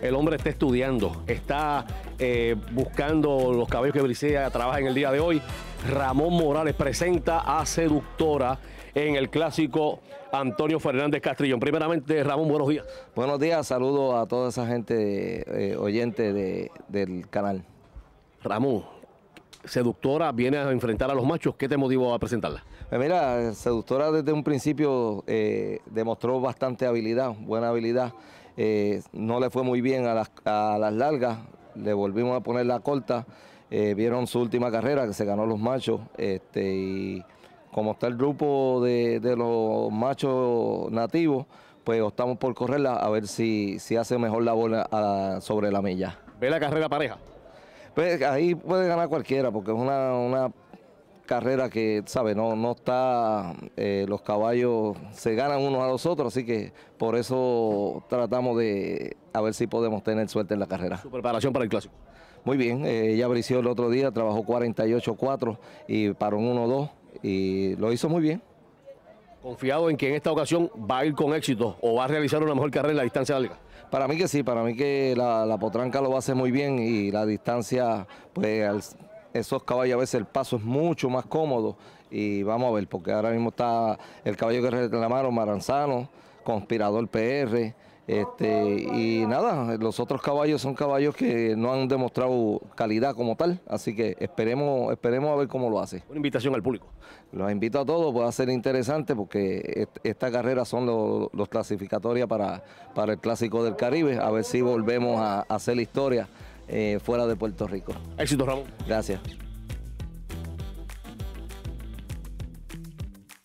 el hombre está estudiando, está eh, buscando los cabellos que Brisea trabaja en el día de hoy. Ramón Morales presenta a Seductora en el clásico Antonio Fernández Castrillón. Primeramente, Ramón, buenos días. Buenos días, saludo a toda esa gente eh, oyente del canal. Ramón, Seductora viene a enfrentar a los machos. ¿Qué te motivó a presentarla? Pues mira, Seductora desde un principio eh, demostró bastante habilidad, buena habilidad. Eh, no le fue muy bien a las, largas, le volvimos a poner la corta. Eh, vieron su última carrera, que se ganó los machos. Este, y como está el grupo de, los machos nativos, pues optamos por correrla a ver si, si hace mejor la bola sobre la milla. ¿Ve la carrera pareja? Pues ahí puede ganar cualquiera, porque es una carrera que, ¿sabe? No, no está, eh, los caballos se ganan unos a los otros, así que por eso tratamos de a ver si podemos tener suerte en la carrera. ¿Su preparación para el clásico? Muy bien, ya eh, abrició el otro día, trabajó 48-4 y paró un 1-2 y lo hizo muy bien. ¿Confiado en que en esta ocasión va a ir con éxito o va a realizar una mejor carrera en la distancia larga? Para mí que sí, para mí que la, la potranca lo va a hacer muy bien y la distancia, pues al esos caballos a veces el paso es mucho más cómodo y vamos a ver, porque ahora mismo está el caballo que reclamaron Maranzano, Conspirador PR, este, y nada, los otros caballos son caballos que no han demostrado calidad como tal, así que esperemos, esperemos a ver cómo lo hace. Una invitación al público. Los invito a todos, va a ser interesante porque esta carrera son los, clasificatorios... clasificatorias para, para el Clásico del Caribe, a ver si volvemos a, hacer la historia eh, fuera de Puerto Rico. Éxito, Ramón. Gracias.